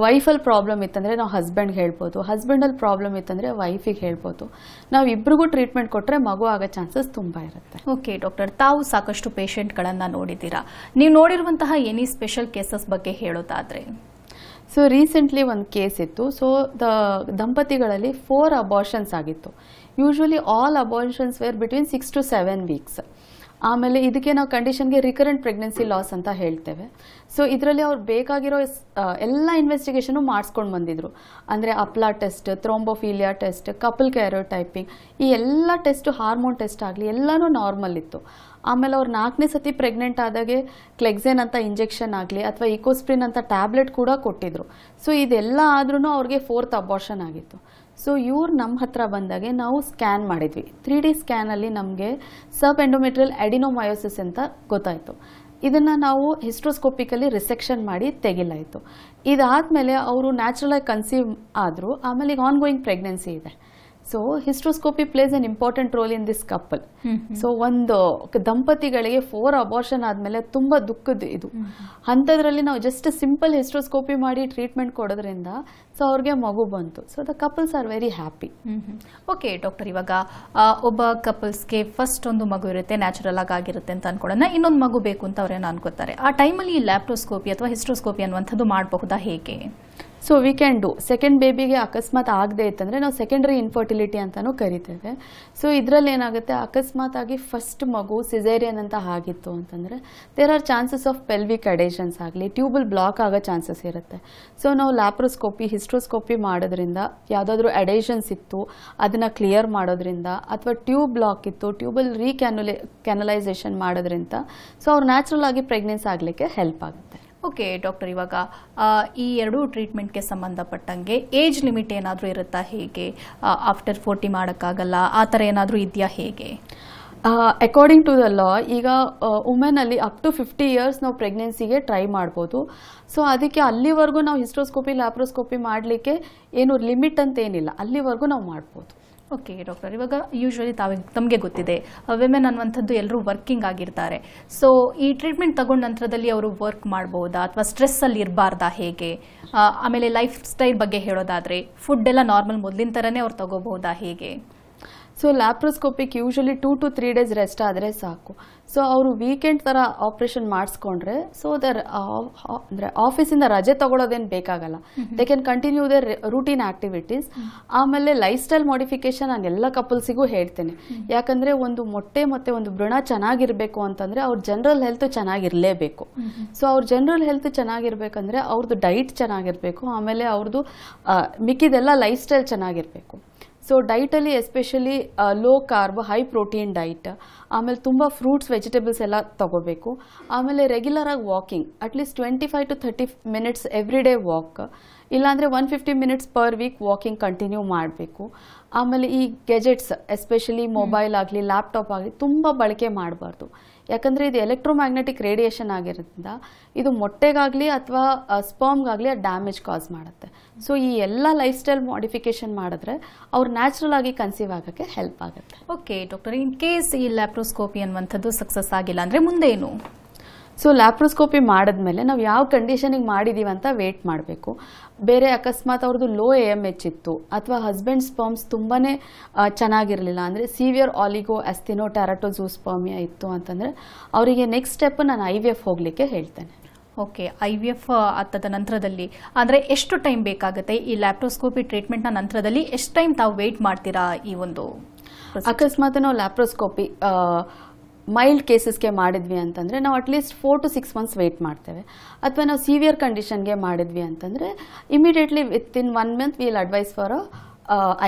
S2: ವೈಫಲ್ಲಿ ಪ್ರಾಬ್ಲಮ್ ಇತ್ತಂದರೆ ನಾವು ಹಸ್ಬೆಂಡ್ ಹೇಳ್ಬೋದು ಹಸ್ಬೆಂಡಲ್ಲಿ ಪ್ರಾಬ್ಲಮ್ ಇತ್ತಂದರೆ ವೈಫಿಗೆ ಹೇಳ್ಬೋದು ನಾವು ಇಬ್ಬರಿಗೂ ಟ್ರೀಟ್ಮೆಂಟ್ ಕೊಟ್ಟರೆ ಮಗು ಆಗೋ ಚಾನ್ಸಸ್ ತುಂಬ ಇರುತ್ತೆ
S1: ಓಕೆ ಡಾಕ್ಟರ್ ತಾವು ಸಾಕಷ್ಟು ಪೇಷೆಂಟ್ಗಳನ್ನು ನೋಡಿದ್ದೀರಾ ನೀವು ನೋಡಿರುವಂತಹ ಎನಿ ಸ್ಪೆಷಲ್ ಕೇಸಸ್ ಬಗ್ಗೆ ಹೇಳೋದಾದರೆ ಸೊ ರೀಸೆಂಟ್ಲಿ
S2: ಒಂದು ಕೇಸ್ ಇತ್ತು ಸೊ ದ ದಂಪತಿಗಳಲ್ಲಿ ಫೋರ್ ಅಬಾರ್ಷನ್ಸ್ ಆಗಿತ್ತು usually all abortions were between six to seven weeks ಆಮೇಲೆ ಇದಕ್ಕೆ ನಾವು ಕಂಡೀಷನ್ಗೆ ರಿಕರೆಂಟ್ ಪ್ರೆಗ್ನೆನ್ಸಿ ಲಾಸ್ ಅಂತ ಹೇಳ್ತೇವೆ ಸೊ ಇದರಲ್ಲಿ ಅವ್ರು ಬೇಕಾಗಿರೋ ಎಲ್ಲ ಇನ್ವೆಸ್ಟಿಗೇಷನು ಮಾಡಿಸ್ಕೊಂಡು ಬಂದಿದ್ರು ಅಂದರೆ APLA test thrombophilia test couple karyotyping ಈ ಎಲ್ಲ ಟೆಸ್ಟು ಹಾರ್ಮೋನ್ ಟೆಸ್ಟ್ ಆಗಲಿ ಎಲ್ಲನೂ ನಾರ್ಮಲ್ ಇತ್ತು ಆಮೇಲೆ ಅವ್ರು ನಾಲ್ಕನೇ ಸತಿ ಪ್ರೆಗ್ನೆಂಟ್ ಆದಾಗೆ ಕ್ಲೆಕ್ಸೆನ್ ಅಂತ ಇಂಜೆಕ್ಷನ್ ಆಗಲಿ ಅಥವಾ ಈಕೋಸ್ಪ್ರಿನ್ ಅಂತ ಟ್ಯಾಬ್ಲೆಟ್ ಕೂಡ ಕೊಟ್ಟಿದ್ರು ಸೊ ಇದೆಲ್ಲ ಆದ್ರೂ ಅವ್ರಿಗೆ ಫೋರ್ತ್ ಅಬಾರ್ಷನ್ ಆಗಿತ್ತು ಸೊ ಇವ್ರು ನಮ್ಮ ಹತ್ರ ಬಂದಾಗ ನಾವು ಸ್ಕ್ಯಾನ್ ಮಾಡಿದ್ವಿ ತ್ರೀ ಡಿ ಸ್ಕ್ಯಾನಲ್ಲಿ ನಮಗೆ ಸಬ್ ಎಂಡೋಮೆಟ್ರಿಯಲ್ ಅಡಿನೋಮಯೋಸಿಸ್ ಅಂತ ಗೊತ್ತಾಯಿತು ಇದನ್ನು ನಾವು ಹಿಸ್ಟ್ರೋಸ್ಕೋಪಿಕಲಿ ರಿಸೆಕ್ಷನ್ ಮಾಡಿ ತೆಗಿಲಾಯಿತು ಇದಾದಮೇಲೆ ಅವರು ನ್ಯಾಚುರಲಾಗಿ ಕನ್ಸೀವ್ ಆದರೂ ಆಮೇಲೆ ಈಗ ಆನ್ಗೋಯಿಂಗ್ ಪ್ರೆಗ್ನೆನ್ಸಿ ಇದೆ so hysteroscopy plays an important role in this couple so ಒಂದು ದಂಪತಿಗಳಿಗೆ ಫೋರ್ ಅಬಾರ್ಷನ್ ಆದಮೇಲೆ ತುಂಬಾ ದುಃಖದ ಇದು mm-hmm. ಅಂಥದ್ರಲ್ಲಿ ನಾವು ಜಸ್ಟ್ ಸಿಂಪಲ್ ಹಿಸ್ಟ್ರೋಸ್ಕೋಪಿ ಮಾಡಿ ಟ್ರೀಟ್ಮೆಂಟ್ ಕೊಡೋದ್ರಿಂದ
S1: ಸೊ ಅವ್ರಿಗೆ ಮಗು ಬಂತು so the couples are very happy okay doctor ಇವಾಗ ಒಬ್ಬ ಕಪಲ್ಸ್ಗೆ ಫಸ್ಟ್ ಒಂದು ಮಗು ಇರುತ್ತೆ ನ್ಯಾಚುರಲ್ ಆಗಿ ಆಗಿರುತ್ತೆ ಅಂತ ಅನ್ಕೊಳ್ಳೋಣ ಇನ್ನೊಂದು ಮಗು ಬೇಕು ಅಂತ ಅವ್ರೇನು ಅನ್ಕೋತಾರೆ ಆ ಟೈಮಲ್ಲಿ ಲ್ಯಾಪ್ಟೋಸ್ಕೋಪಿ ಅಥವಾ ಹಿಸ್ಟ್ರೋಸ್ಕೋಪಿ ಅನ್ನುವಂಥದ್ದು ಮಾಡಬಹುದಾ ಹೇಗೆ so we
S2: can do second ಬೇಬಿಗೆ ಅಕಸ್ಮಾತ್ ಆಗದೆ ಇತ್ತಂದರೆ ನಾವು ಸೆಕೆಂಡ್ರಿ ಇನ್ಫರ್ಟಿಲಿಟಿ ಅಂತಲೂ ಕರಿತೇವೆ ಸೊ ಇದರಲ್ಲಿ ಏನಾಗುತ್ತೆ ಅಕಸ್ಮಾತ್ ಆಗಿ ಫಸ್ಟ್ ಮಗು ಸಿಸೇರಿಯನ್ ಅಂತ ಆಗಿತ್ತು ಅಂತಂದರೆ there are chances of pelvic adhesions ಆಗಲಿ ಟ್ಯೂಬಲ್ ಬ್ಲಾಕ್ ಆಗೋ ಚಾನ್ಸಸ್ ಇರುತ್ತೆ ಸೊ ನಾವು ಲ್ಯಾಪ್ರೋಸ್ಕೋಪಿ ಹಿಸ್ಟ್ರೋಸ್ಕೋಪಿ ಮಾಡೋದ್ರಿಂದ ಯಾವುದಾದ್ರೂ ಅಡೇಷನ್ಸ್ ಇತ್ತು ಅದನ್ನು ಕ್ಲಿಯರ್ ಮಾಡೋದ್ರಿಂದ ಅಥವಾ ಟ್ಯೂಬ್ ಬ್ಲಾಕ್ ಇತ್ತು ಟ್ಯೂಬಲ್ ರೀಕ್ಯಾನುಲೆ ಕ್ಯಾನಲೈಸೇಷನ್ ಮಾಡೋದ್ರಿಂದ ಸೊ ಅವ್ರು ನ್ಯಾಚುರಲ್ ಆಗಿ ಪ್ರೆಗ್ನೆನ್ಸ್ ಆಗಲಿಕ್ಕೆ ಹೆಲ್ಪ್ ಆಗುತ್ತೆ
S1: ಓಕೆ ಡಾಕ್ಟರ್ ಇವಾಗ ಈ ಎರಡೂ ಟ್ರೀಟ್ಮೆಂಟ್ಗೆ ಸಂಬಂಧಪಟ್ಟಂಗೆ ಏಜ್ ಲಿಮಿಟ್ ಏನಾದರೂ ಇರುತ್ತಾ ಹೇಗೆ ಆಫ್ಟರ್ ಫೋರ್ಟಿ ಮಾಡೋಕ್ಕಾಗಲ್ಲ ಆ ಥರ ಏನಾದರೂ ಇದೆಯಾ ಹೇಗೆ ಅಕಾರ್ಡಿಂಗ್ ಟು ದ ಲಾ ಈಗ ವುಮೆನಲ್ಲಿ ಅಪ್ ಟು ಫಿಫ್ಟಿ
S2: ಇಯರ್ಸ್ ನಾವು ಪ್ರೆಗ್ನೆನ್ಸಿಗೆ ಟ್ರೈ ಮಾಡ್ಬೋದು ಸೊ ಅದಕ್ಕೆ ಅಲ್ಲಿವರೆಗೂ ನಾವು ಹಿಸ್ಟ್ರೋಸ್ಕೋಪಿ ಲ್ಯಾಪ್ರೋಸ್ಕೋಪಿ
S1: ಮಾಡಲಿಕ್ಕೆ ಏನು ಲಿಮಿಟ್ ಅಂತ ಏನಿಲ್ಲ ಅಲ್ಲಿವರೆಗೂ ನಾವು ಮಾಡ್ಬೋದು ಓಕೆ ಡಾಕ್ಟರ್ ಇವಾಗ ಯೂಶ್ವಲಿ ತಾವೇ ತಮಗೆ ಗೊತ್ತಿದೆ ವಿಮೆನ್ ಅನ್ನುವಂಥದ್ದು ಎಲ್ಲರೂ ವರ್ಕಿಂಗ್ ಆಗಿರ್ತಾರೆ ಸೊ ಈ ಟ್ರೀಟ್ಮೆಂಟ್ ತಗೊಂಡ ನಂತರದಲ್ಲಿ ಅವರು ವರ್ಕ್ ಮಾಡ್ಬೋದಾ ಅಥವಾ ಸ್ಟ್ರೆಸ್ಸಲ್ಲಿ ಇರಬಾರ್ದಾ ಹೇಗೆ ಆಮೇಲೆ ಲೈಫ್ ಸ್ಟೈಲ್ ಬಗ್ಗೆ ಹೇಳೋದಾದರೆ ಫುಡ್ ಎಲ್ಲ ನಾರ್ಮಲ್ ಮೊದಲಿನ ಥರನೇ ಅವ್ರು ತಗೋಬಹುದಾ ಹೇಗೆ so
S2: laparoscopic usually two to three days rest ಆದರೆ ಸಾಕು ಸೊ ಅವರು ವೀಕೆಂಡ್ ಥರ ಆಪ್ರೇಷನ್ ಮಾಡಿಸ್ಕೊಂಡ್ರೆ ಸೊ ದರ್ ಅಂದರೆ ಆಫೀಸಿಂದ ರಜೆ ತೊಗೊಳೋದೇನು ಬೇಕಾಗಲ್ಲ they can continue their routine activities ಆಮೇಲೆ ಲೈಫ್ ಸ್ಟೈಲ್ ಮಾಡಿಫಿಕೇಶನ್ ನಾನು ಎಲ್ಲ ಕಪಲ್ಸಿಗೂ ಹೇಳ್ತೇನೆ ಯಾಕಂದರೆ ಒಂದು ಮೊಟ್ಟೆ ಮತ್ತು ಒಂದು ಭ್ರೂಣ ಚೆನ್ನಾಗಿರಬೇಕು ಅಂತಂದರೆ ಅವ್ರ ಜನರಲ್ ಹೆಲ್ತ್ ಚೆನ್ನಾಗಿರಲೇಬೇಕು ಸೊ ಅವ್ರ ಜನರಲ್ ಹೆಲ್ತ್ ಚೆನ್ನಾಗಿರ್ಬೇಕಂದ್ರೆ ಅವ್ರದ್ದು ಡೈಟ್ ಚೆನ್ನಾಗಿರಬೇಕು ಆಮೇಲೆ ಅವ್ರದ್ದು ಮಿಕ್ಕಿದೆಲ್ಲ ಲೈಫ್ ಸ್ಟೈಲ್ ಚೆನ್ನಾಗಿರಬೇಕು ಸೊ ಡೈಟಲ್ಲಿ especially low carb high protein diet ಆಮೇಲೆ ತುಂಬ ಫ್ರೂಟ್ಸ್ ವೆಜಿಟೇಬಲ್ಸ್ ಎಲ್ಲ ತೊಗೋಬೇಕು ಆಮೇಲೆ ರೆಗ್ಯುಲರ್ ಆಗಿ walking at least twenty five to thirty minutes every day walk ಇಲ್ಲಾಂದರೆ one fifty minutes per week walking continue ಮಾಡಬೇಕು ಆಮೇಲೆ ಈ ಗೆಜೆಟ್ಸ್ ಎಸ್ಪೆಷಲಿ ಮೊಬೈಲ್ ಆಗಲಿ ಲ್ಯಾಪ್ಟಾಪ್ ಆಗಲಿ ತುಂಬ ಬಳಕೆ ಮಾಡಬಾರ್ದು ಯಾಕಂದರೆ ಇದು ಎಲೆಕ್ಟ್ರೋಮ್ಯಾಗ್ನೆಟಿಕ್ ರೇಡಿಯೇಷನ್ ಆಗಿರೋದ್ರಿಂದ ಇದು ಮೊಟ್ಟೆಗಾಗಲಿ ಅಥವಾ ಸ್ಪರ್ಮ್ಗಾಗಲಿ ಅದು ಡ್ಯಾಮೇಜ್ ಕಾಸ್ ಮಾಡುತ್ತೆ ಸೊ ಈ ಎಲ್ಲ ಲೈಫ್ ಸ್ಟೈಲ್ ಮಾಡಿಫಿಕೇಶನ್ ಮಾಡಿದ್ರೆ ಅವ್ರು ನ್ಯಾಚುರಲ್ ಆಗಿ ಕನ್ಸೀವ್ ಆಗೋಕ್ಕೆ ಹೆಲ್ಪ್ ಆಗುತ್ತೆ ಓಕೆ ಡಾಕ್ಟರ್ ಇನ್ ಕೇಸ್ ಈ ಲ್ಯಾಪ್ರೋಸ್ಕೋಪಿ ಅನ್ನುವಂಥದ್ದು ಸಕ್ಸಸ್ ಆಗಿಲ್ಲ ಅಂದರೆ ಮುಂದೇನು ಸೊ ಲ್ಯಾಪ್ರೋಸ್ಕೋಪಿ ಮಾಡಿದ್ಮೇಲೆ ನಾವು ಯಾವ ಕಂಡೀಷನಿಗೆ ಮಾಡಿದ್ದೀವಿ ಅಂತ ವೇಟ್ ಮಾಡಬೇಕು ಬೇರೆ ಅಕಸ್ಮಾತ್ ಅವ್ರದ್ದು ಲೋ ಎ ಎಮ್ ಎಚ್ ಇತ್ತು ಅಥವಾ ಹಸ್ಬೆಂಡ್ ಸ್ಪರ್ಮ್ಸ್ ತುಂಬಾ ಚೆನ್ನಾಗಿರಲಿಲ್ಲ ಅಂದರೆ ಸಿವಿಯರ್ ಆಲಿಗೋ ಅಸ್ತಿನೋ ಟ್ಯಾರಟೋಝೂಸ್ಪರ್ಮಿಯಾ ಇತ್ತು ಅಂತಂದರೆ ಅವರಿಗೆ ನೆಕ್ಸ್ಟ್ ಸ್ಟೆಪ್ ನಾನು ಐ ವಿ ಎಫ್ ಹೋಗಲಿಕ್ಕೆ ಹೇಳ್ತೇನೆ
S1: ಓಕೆ ಐ ವಿ ಎಫ್ ಆತದ ನಂತರದಲ್ಲಿ ಅಂದರೆ ಎಷ್ಟು ಟೈಮ್ ಬೇಕಾಗುತ್ತೆ ಈ ಲ್ಯಾಪ್ರೋಸ್ಕೋಪಿ ಟ್ರೀಟ್ಮೆಂಟ್ನ ನಂತರದಲ್ಲಿ ಎಷ್ಟು ಟೈಮ್ ತಾವು ವೆಯ್ಟ್ ಮಾಡ್ತೀರಾ ಈ ಒಂದು
S2: ಅಕಸ್ಮಾತ್ ನಾವು ಲ್ಯಾಪ್ರೋಸ್ಕೋಪಿ ಮೈಲ್ಡ್ ಕೇಸಸ್ಗೆ ಮಾಡಿದ್ವಿ ಅಂತಂದರೆ ನಾವು at least four to six months wait ಮಾಡ್ತೇವೆ ಅಥವಾ ನಾವು ಸಿವಿಯರ್ ಕಂಡೀಷನ್ಗೆ ಮಾಡಿದ್ವಿ ಅಂತಂದರೆ immediately within one month will advise for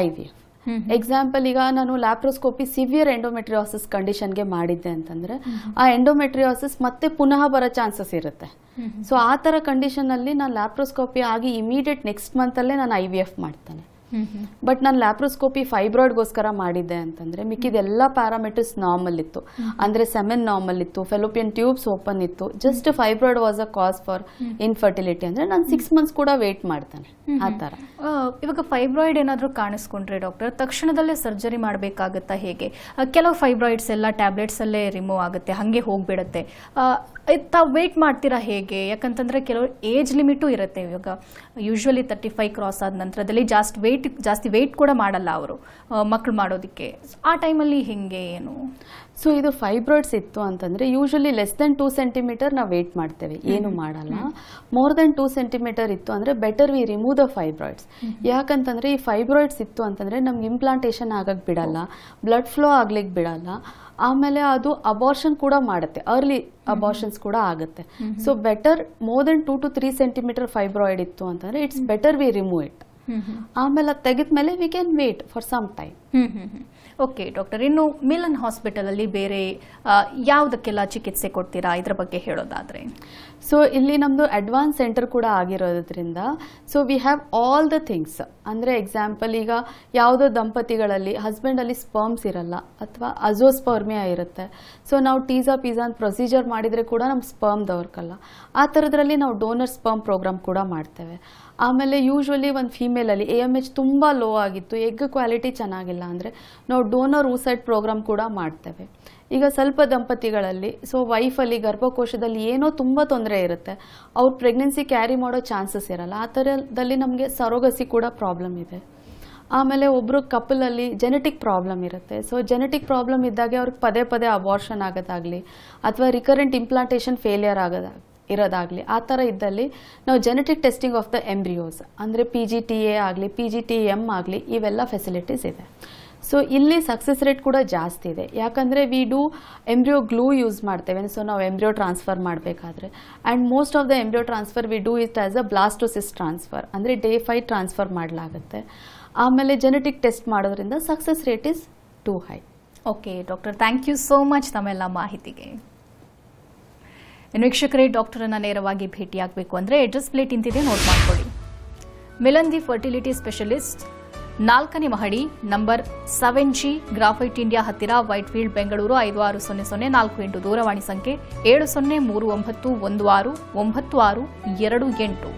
S2: I V F example ಈಗ ನಾನು ಲ್ಯಾಪ್ರೋಸ್ಕೋಪಿ ಸಿವಿಯರ್ ಎಂಡೋಮೆಟ್ರಿಯಾಸಿಸ್ ಕಂಡೀಷನ್ಗೆ ಮಾಡಿದ್ದೆ ಅಂತಂದರೆ ಆ ಎಂಡೋಮೆಟ್ರಿಯಾಸಿಸ್ ಮತ್ತೆ ಪುನಃ ಬರೋ ಚಾನ್ಸಸ್ ಇರುತ್ತೆ ಸೊ ಆ ಥರ ಕಂಡೀಷನಲ್ಲಿ ನಾನು ಲ್ಯಾಪ್ರೋಸ್ಕೋಪಿ ಆಗಿ ಇಮಿಡಿಯೇಟ್ ನೆಕ್ಸ್ಟ್ ಮಂತಲ್ಲೇ ನಾನು ಐ ವಿ ಎಫ್ ಮಾಡ್ತೇನೆ ಬಟ್ ನಾನು ಲ್ಯಾಪ್ರೋಸ್ಕೋಪಿ ಫೈಬ್ರಾಯ್ಡ್ಗೋಸ್ಕರ ಮಾಡಿದ್ದೆ ಅಂತಂದರೆ ಮಿಕ್ಕಿದೆಲ್ಲ ಪ್ಯಾರಾಮೀಟರ್ಸ್ ನಾರ್ಮಲ್ ಇತ್ತು ಅಂದ್ರೆ ಸೆಮೆನ್ ನಾರ್ಮಲ್ ಇತ್ತು ಫೆಲೋಪಿಯನ್ ಟ್ಯೂಬ್ಸ್ ಓಪನ್ ಇತ್ತು just fibroid was a cause for infertility ಅಂದ್ರೆ ನಾನು ಸಿಕ್ಸ್ ಮಂತ್ಸ್ ಕೂಡ ವೇಟ್ ಮಾಡ್ತಾನೆ ಆ ಥರ
S1: ಇವಾಗ ಫೈಬ್ರಾಯ್ಡ್ ಏನಾದರೂ ಕಾಣಿಸ್ಕೊಂಡ್ರೆ ಡಾಕ್ಟರ್ ತಕ್ಷಣದಲ್ಲೇ ಸರ್ಜರಿ ಮಾಡ್ಬೇಕಾಗತ್ತಾ ಹೇಗೆ ಕೆಲವು ಫೈಬ್ರಾಯ್ಡ್ಸ್ ಎಲ್ಲ ಟ್ಯಾಬ್ಲೆಟ್ಸಲ್ಲೇ ರಿಮೂವ್ ಆಗುತ್ತೆ ಹಾಗೆ ಹೋಗಿಬಿಡುತ್ತೆ ತಾವು ವೇಟ್ ಮಾಡ್ತೀರಾ ಹೇಗೆ ಯಾಕಂತಂದ್ರೆ ಕೆಲವು ಏಜ್ ಲಿಮಿಟು ಇರುತ್ತೆ ಇವಾಗ ಯೂಶ್ವಲಿ ತರ್ಟಿ ಫೈವ್ ಕ್ರಾಸ್ ಆದ ನಂತರದಲ್ಲಿ ಜಾಸ್ತಿ ವೆಯ್ಟ್ ಜಾಸ್ತಿ ವೆಯ್ಟ್ ಕೂಡ ಮಾಡಲ್ಲ ಅವರು ಮಕ್ಕಳು ಮಾಡೋದಕ್ಕೆ ಆ ಟೈಮಲ್ಲಿ ಹೆಂಗೆ ಏನು ಸೊ ಇದು ಫೈಬ್ರಾಯ್ಡ್ಸ್ ಇತ್ತು ಅಂತಂದರೆ usually less than two centimetre
S2: ನಾವು ವೆಯ್ಟ್ ಮಾಡ್ತೇವೆ ಏನು ಮಾಡಲ್ಲ ಮೋರ್ ದೆನ್ ಟೂ ಸೆಂಟಿಮೀಟರ್ ಇತ್ತು ಅಂದರೆ better we remove the fibroids ಯಾಕಂತಂದರೆ ಈ ಫೈಬ್ರಾಯ್ಡ್ಸ್ ಇತ್ತು ಅಂತಂದರೆ ನಮ್ಗೆ ಇಂಪ್ಲಾಂಟೇಷನ್ ಆಗಕ್ಕೆ ಬಿಡಲ್ಲ ಬ್ಲಡ್ ಫ್ಲೋ ಆಗ್ಲಿಕ್ಕೆ ಬಿಡಲ್ಲ ಆಮೇಲೆ ಅದು ಅಬಾರ್ಷನ್ ಕೂಡ ಮಾಡುತ್ತೆ ಅರ್ಲಿ ಅಬಾರ್ಷನ್ಸ್ ಕೂಡ ಆಗುತ್ತೆ so better more than two to three centimetre fibroid ಇತ್ತು ಅಂತಂದ್ರೆ it's better we remove it
S1: ಆಮೇಲೆ ತೆಗೆದ ಮೇಲೆ we can wait for some time okay doctor ಇನ್ನು ಮಿಲನ್ ಹಾಸ್ಪಿಟಲಲ್ಲಿ ಬೇರೆ ಯಾವುದಕ್ಕೆಲ್ಲ ಚಿಕಿತ್ಸೆ ಕೊಡ್ತೀರಾ ಇದ್ರ ಬಗ್ಗೆ ಹೇಳೋದಾದರೆ
S2: ಸೊ ಇಲ್ಲಿ ನಮ್ಮದು ಅಡ್ವಾನ್ಸ್ ಸೆಂಟರ್ ಕೂಡ ಆಗಿರೋದ್ರಿಂದ so we have all the things ಅಂದರೆ ಎಕ್ಸಾಂಪಲ್ ಈಗ ಯಾವುದೋ ದಂಪತಿಗಳಲ್ಲಿ ಹಸ್ಬೆಂಡಲ್ಲಿ ಸ್ಪರ್ಮ್ಸ್ ಇರಲ್ಲ ಅಥವಾ ಅಜೋಸ್ಪರ್ಮಿಯಾ ಇರುತ್ತೆ ಸೊ ನಾವು ಟೀಸಾ ಪೀಸಾ ಅಂತ ಪ್ರೊಸೀಜರ್ ಮಾಡಿದರೆ ಕೂಡ ನಮ್ಮ ಸ್ಪರ್ಮ್ ದವರ್ಕಲ್ಲ ಆ ಥರದ್ರಲ್ಲಿ ನಾವು ಡೋನರ್ ಸ್ಪರ್ಮ್ ಪ್ರೋಗ್ರಾಮ್ ಕೂಡ ಮಾಡ್ತೇವೆ ಆಮೇಲೆ ಯೂಶ್ವಲಿ ಒಂದು ಫೀಮೇಲಲ್ಲಿ ಎ ಎಮ್ ಎಚ್ ತುಂಬ ಲೋ ಆಗಿತ್ತು ಎಗ್ ಕ್ವಾಲಿಟಿ ಚೆನ್ನಾಗಿಲ್ಲ ಅಂದರೆ ನಾವು ಡೋನರ್ ಊಸೈಡ್ ಪ್ರೋಗ್ರಾಮ್ ಕೂಡ ಮಾಡ್ತೇವೆ ಈಗ ಸ್ವಲ್ಪ ದಂಪತಿಗಳಲ್ಲಿ ಸೊ ವೈಫಲ್ಲಿ ಗರ್ಭಕೋಶದಲ್ಲಿ ಏನೋ ತುಂಬ ತೊಂದರೆ ಇರುತ್ತೆ ಅವ್ರ ಪ್ರೆಗ್ನೆನ್ಸಿ ಕ್ಯಾರಿ ಮಾಡೋ ಚಾನ್ಸಸ್ ಇರಲ್ಲ ಆ ಥರದಲ್ಲಿ ನಮಗೆ ಸರೋಗಸಿ ಕೂಡ ಪ್ರಾಬ್ಲಮ್ ಇದೆ ಆಮೇಲೆ ಒಬ್ಬರು ಕಪಲಲ್ಲಿ ಜೆನೆಟಿಕ್ ಪ್ರಾಬ್ಲಮ್ ಇರುತ್ತೆ ಸೊ ಜೆನೆಟಿಕ್ ಪ್ರಾಬ್ಲಮ್ ಇದ್ದಾಗೆ ಅವ್ರಿಗೆ ಪದೇ ಪದೇ ಅಬಾರ್ಷನ್ ಆಗೋದಾಗಲಿ ಅಥವಾ ರಿಕರೆಂಟ್ ಇಂಪ್ಲಾಂಟೇಷನ್ ಫೇಲಿಯರ್ ಆಗೋದಾಗಲಿ ಇರೋದಾಗಲಿ ಆ ಥರ ಇದ್ದಲ್ಲಿ ನಾವು genetic testing of the embryos ಅಂದರೆ ಪಿ ಜಿ ಟಿ ಎ ಆಗಲಿ ಪಿ ಜಿ ಟಿ ಎಮ್ ಆಗಲಿ ಇವೆಲ್ಲ ಫೆಸಿಲಿಟೀಸ್ ಇದೆ ಸೊ ಇಲ್ಲಿ ಸಕ್ಸಸ್ ರೇಟ್ ಕೂಡ ಜಾಸ್ತಿ ಇದೆ ಯಾಕಂದರೆ we do embryo glue use ಮಾಡ್ತೇವೆ ಸೊ ನಾವು ಎಂಬ್ರಿಯೋ ಟ್ರಾನ್ಸ್ಫರ್ ಮಾಡಬೇಕಾದ್ರೆ and most of the embryo transfer we do it as a blastocyst transfer ಅಂದರೆ ಡೇ ಫೈ ಟ್ರಾನ್ಸ್ಫರ್ ಮಾಡಲಾಗುತ್ತೆ ಆಮೇಲೆ ಜೆನೆಟಿಕ್ ಟೆಸ್ಟ್ ಮಾಡೋದ್ರಿಂದ success rate is too high
S1: okay doctor thank you so much ನಮ್ಮೆಲ್ಲ ಮಾಹಿತಿಗೆ ಇನ್ನು ವೀಕ್ಷಕರೇ ಡಾಕ್ಟರನ್ನು ನೇರವಾಗಿ ಭೇಟಿಯಾಗಬೇಕು ಅಂದರೆ ಅಡ್ರೆಸ್ ಪ್ಲೇಟ್ ಇಂತಿದೆ ನೋಟ್ ಮಿಲನ್ ಮಿಲಂದಿ ಫರ್ಟಿಲಿಟಿ ಸ್ಪೆಷಲಿಸ್ಟ್ ನಾಲ್ಕನೇ ಮಹಡಿ number seven G graphite India ಹತ್ತಿರ ವೈಟ್ ಫೀಲ್ಡ್ ಬೆಂಗಳೂರು ಐದು ಆರು ಸೊನ್ನೆ ಸೊನ್ನೆ ನಾಲ್ಕು ಎಂಟು ದೂರವಾಣಿ ಸಂಖ್ಯೆ ಏಳು ಸೊನ್ನೆ ಮೂರು ಒಂಬತ್ತು ಒಂದು ಆರು ಒಂಬತ್ತು ಆರು ಎರಡು ಎಂಟು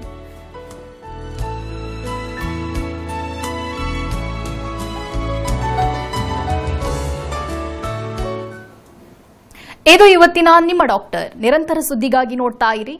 S1: ಇದು ಇವತ್ತಿನ ನಿಮ್ಮ ಡಾಕ್ಟರ್ ನಿರಂತರ ಸುದ್ದಿಗಾಗಿ ನೋಡ್ತಾ ಇರಿ